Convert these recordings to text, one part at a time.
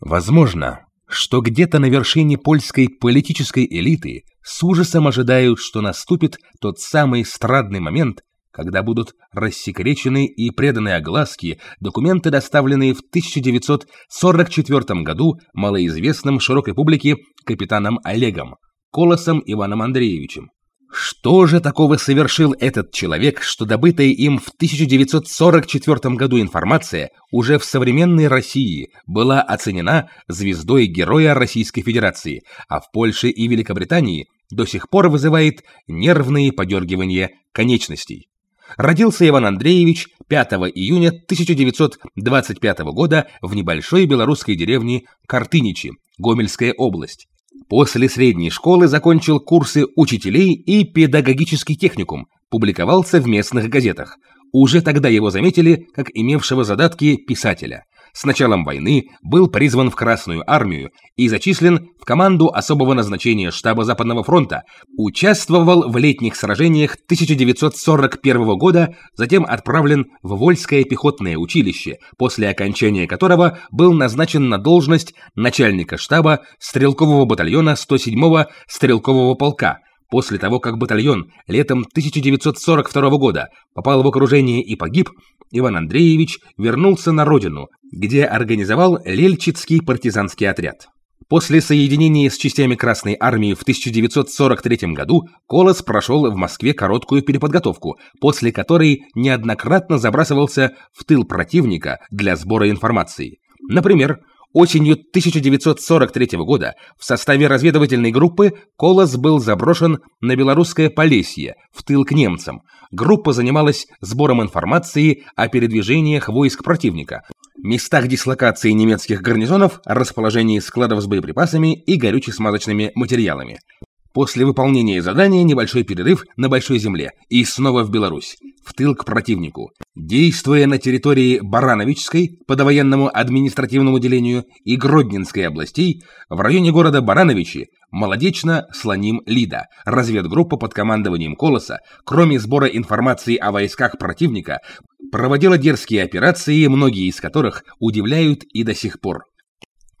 Возможно, что где-то на вершине польской политической элиты с ужасом ожидают, что наступит тот самый страдный момент, когда будут рассекречены и преданы огласке документы, доставленные в 1944 году малоизвестным широкой публике капитаном Олегом, Колосом Иваном Андреевичем, что же такого совершил этот человек, что добытая им в 1944 году информация уже в современной России была оценена звездой Героя Российской Федерации, а в Польше и Великобритании до сих пор вызывает нервные подергивания конечностей? Родился Иван Андреевич 5 июня 1925 года в небольшой белорусской деревне Картыничи, Гомельская область. После средней школы закончил курсы учителей и педагогический техникум, публиковался в местных газетах. Уже тогда его заметили как имевшего задатки писателя – с началом войны был призван в Красную армию и зачислен в команду особого назначения штаба Западного фронта, участвовал в летних сражениях 1941 года, затем отправлен в Вольское пехотное училище, после окончания которого был назначен на должность начальника штаба стрелкового батальона 107-го стрелкового полка – После того, как батальон летом 1942 года попал в окружение и погиб, Иван Андреевич вернулся на родину, где организовал Лельчицкий партизанский отряд. После соединения с частями Красной Армии в 1943 году Колос прошел в Москве короткую переподготовку, после которой неоднократно забрасывался в тыл противника для сбора информации. Например, осенью 1943 года в составе разведывательной группы Колос был заброшен на Белорусское Полесье, в тыл к немцам. Группа занималась сбором информации о передвижениях войск противника, местах дислокации немецких гарнизонов, расположении складов с боеприпасами и горюче-смазочными материалами. После выполнения задания небольшой перерыв на Большой Земле и снова в Беларусь, в тыл к противнику. Действуя на территории Барановичской по довоенному административному делению и Гродненской областей, в районе города Барановичи Молодечно-Слоним-Лида, разведгруппа под командованием Колоса, кроме сбора информации о войсках противника, проводила дерзкие операции, многие из которых удивляют и до сих пор.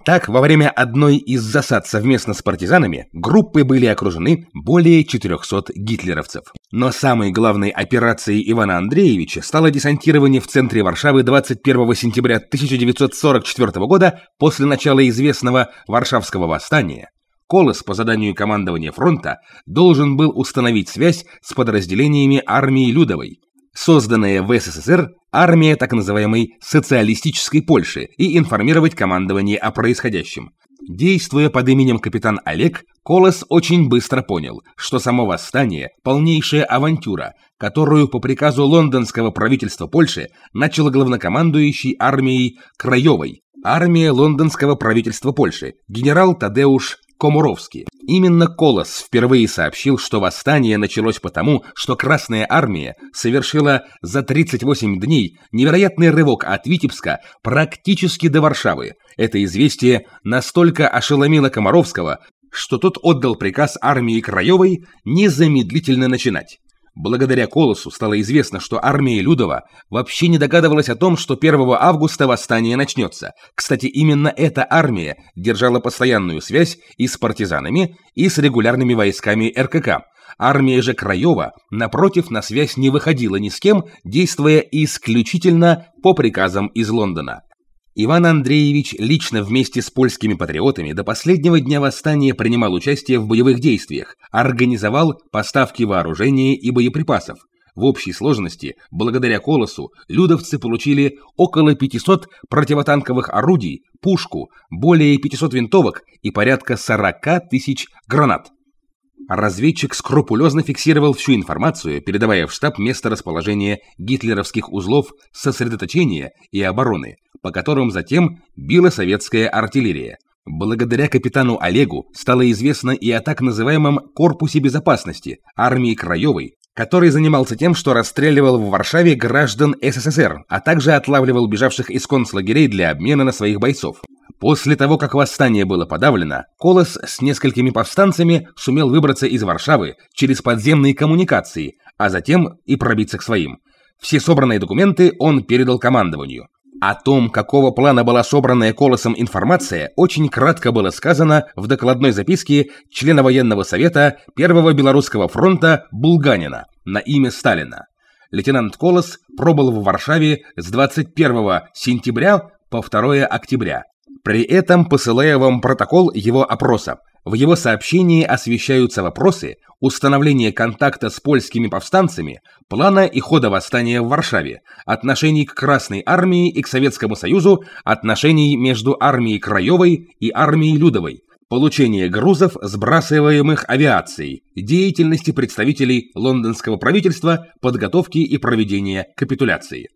Так, во время одной из засад совместно с партизанами группы были окружены более 400 гитлеровцев. Но самой главной операцией Ивана Андреевича стало десантирование в центре Варшавы 21 сентября 1944 года после начала известного Варшавского восстания. Колос по заданию командования фронта должен был установить связь с подразделениями армии Людовой. Созданное в СССР армия так называемой «социалистической Польши» и информировать командование о происходящем. Действуя под именем капитан Олег, Колос очень быстро понял, что само восстание – полнейшая авантюра, которую по приказу лондонского правительства Польши начал главнокомандующий армией Краевой, армия лондонского правительства Польши, генерал Тадеуш Комуровский. Именно Колос впервые сообщил, что восстание началось потому, что Красная Армия совершила за 38 дней невероятный рывок от Витебска практически до Варшавы. Это известие настолько ошеломило Комаровского, что тот отдал приказ армии Краевой незамедлительно начинать. Благодаря Колосу стало известно, что армия Людова вообще не догадывалась о том, что 1 августа восстание начнется. Кстати, именно эта армия держала постоянную связь и с партизанами, и с регулярными войсками РКК. Армия же Краева, напротив, на связь не выходила ни с кем, действуя исключительно по приказам из Лондона. Иван Андреевич лично вместе с польскими патриотами до последнего дня восстания принимал участие в боевых действиях, организовал поставки вооружения и боеприпасов. В общей сложности, благодаря «Колосу», людовцы получили около 500 противотанковых орудий, пушку, более 500 винтовок и порядка 40 тысяч гранат. Разведчик скрупулезно фиксировал всю информацию, передавая в штаб место расположения гитлеровских узлов сосредоточения и обороны, по которым затем била советская артиллерия. Благодаря капитану Олегу стало известно и о так называемом «корпусе безопасности» армии Краевой, который занимался тем, что расстреливал в Варшаве граждан СССР, а также отлавливал бежавших из концлагерей для обмена на своих бойцов. После того, как восстание было подавлено, Колос с несколькими повстанцами сумел выбраться из Варшавы через подземные коммуникации, а затем и пробиться к своим. Все собранные документы он передал командованию. О том, какого плана была собранная Колосом информация, очень кратко было сказано в докладной записке члена военного совета Первого Белорусского фронта Булганина на имя Сталина. Лейтенант Колос пробыл в Варшаве с 21 сентября по 2 октября при этом посылаю вам протокол его опроса. В его сообщении освещаются вопросы установления контакта с польскими повстанцами, плана и хода восстания в Варшаве, отношений к Красной Армии и к Советскому Союзу, отношений между армией Краевой и армией Людовой, получение грузов, сбрасываемых авиацией, деятельности представителей лондонского правительства, подготовки и проведения капитуляции.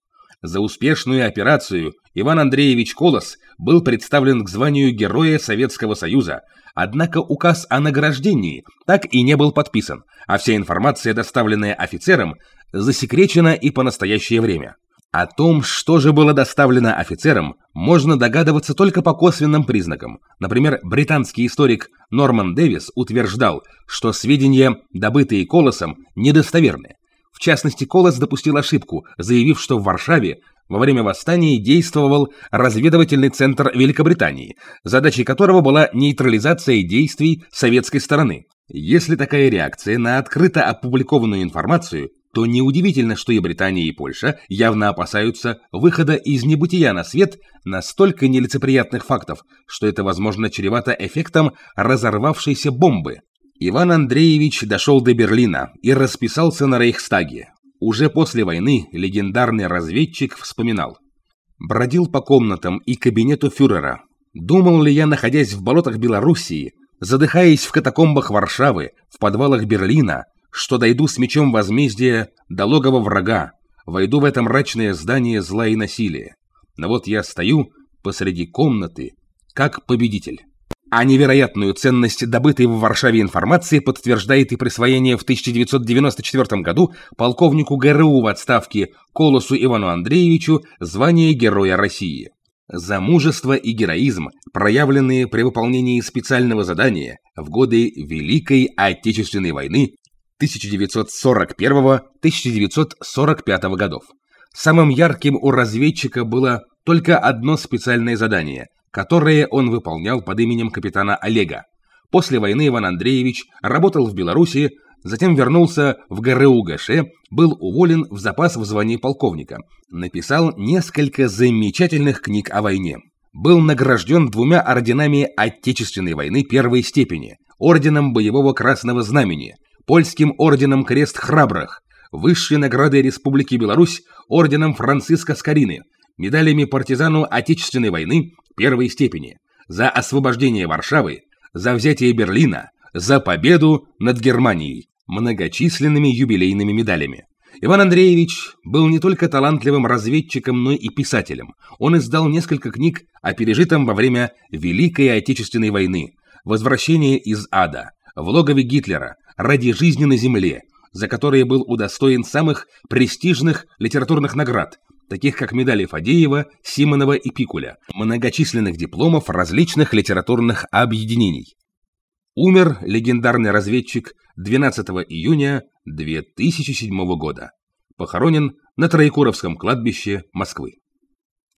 За успешную операцию Иван Андреевич Колос был представлен к званию Героя Советского Союза, однако указ о награждении так и не был подписан, а вся информация, доставленная офицерам, засекречена и по настоящее время. О том, что же было доставлено офицерам, можно догадываться только по косвенным признакам. Например, британский историк Норман Дэвис утверждал, что сведения, добытые Колосом, недостоверны. В частности, Колос допустил ошибку, заявив, что в Варшаве во время восстания действовал разведывательный центр Великобритании, задачей которого была нейтрализация действий советской стороны. Если такая реакция на открыто опубликованную информацию, то неудивительно, что и Британия, и Польша явно опасаются выхода из небытия на свет настолько нелицеприятных фактов, что это, возможно, чревато эффектом разорвавшейся бомбы, Иван Андреевич дошел до Берлина и расписался на Рейхстаге. Уже после войны легендарный разведчик вспоминал. «Бродил по комнатам и кабинету фюрера. Думал ли я, находясь в болотах Белоруссии, задыхаясь в катакомбах Варшавы, в подвалах Берлина, что дойду с мечом возмездия до логова врага, войду в это мрачное здание зла и насилия. Но вот я стою посреди комнаты, как победитель. А невероятную ценность добытой в Варшаве информации подтверждает и присвоение в 1994 году полковнику ГРУ в отставке Колосу Ивану Андреевичу звания Героя России. За мужество и героизм, проявленные при выполнении специального задания в годы Великой Отечественной войны 1941-1945 годов. Самым ярким у разведчика было только одно специальное задание которые он выполнял под именем капитана Олега. После войны Иван Андреевич работал в Белоруссии, затем вернулся в ГРУ ГШ, был уволен в запас в звании полковника, написал несколько замечательных книг о войне. Был награжден двумя орденами Отечественной войны первой степени, орденом Боевого Красного Знамени, польским орденом Крест Храбрых, высшей наградой Республики Беларусь орденом Франциска Скорины, медалями партизану Отечественной войны первой степени, за освобождение Варшавы, за взятие Берлина, за победу над Германией многочисленными юбилейными медалями. Иван Андреевич был не только талантливым разведчиком, но и писателем. Он издал несколько книг о пережитом во время Великой Отечественной войны, «Возвращение из ада», «В логове Гитлера», «Ради жизни на земле», за которые был удостоен самых престижных литературных наград, таких как медали Фадеева, Симонова и Пикуля, многочисленных дипломов различных литературных объединений. Умер легендарный разведчик 12 июня 2007 года. Похоронен на Троекуровском кладбище Москвы.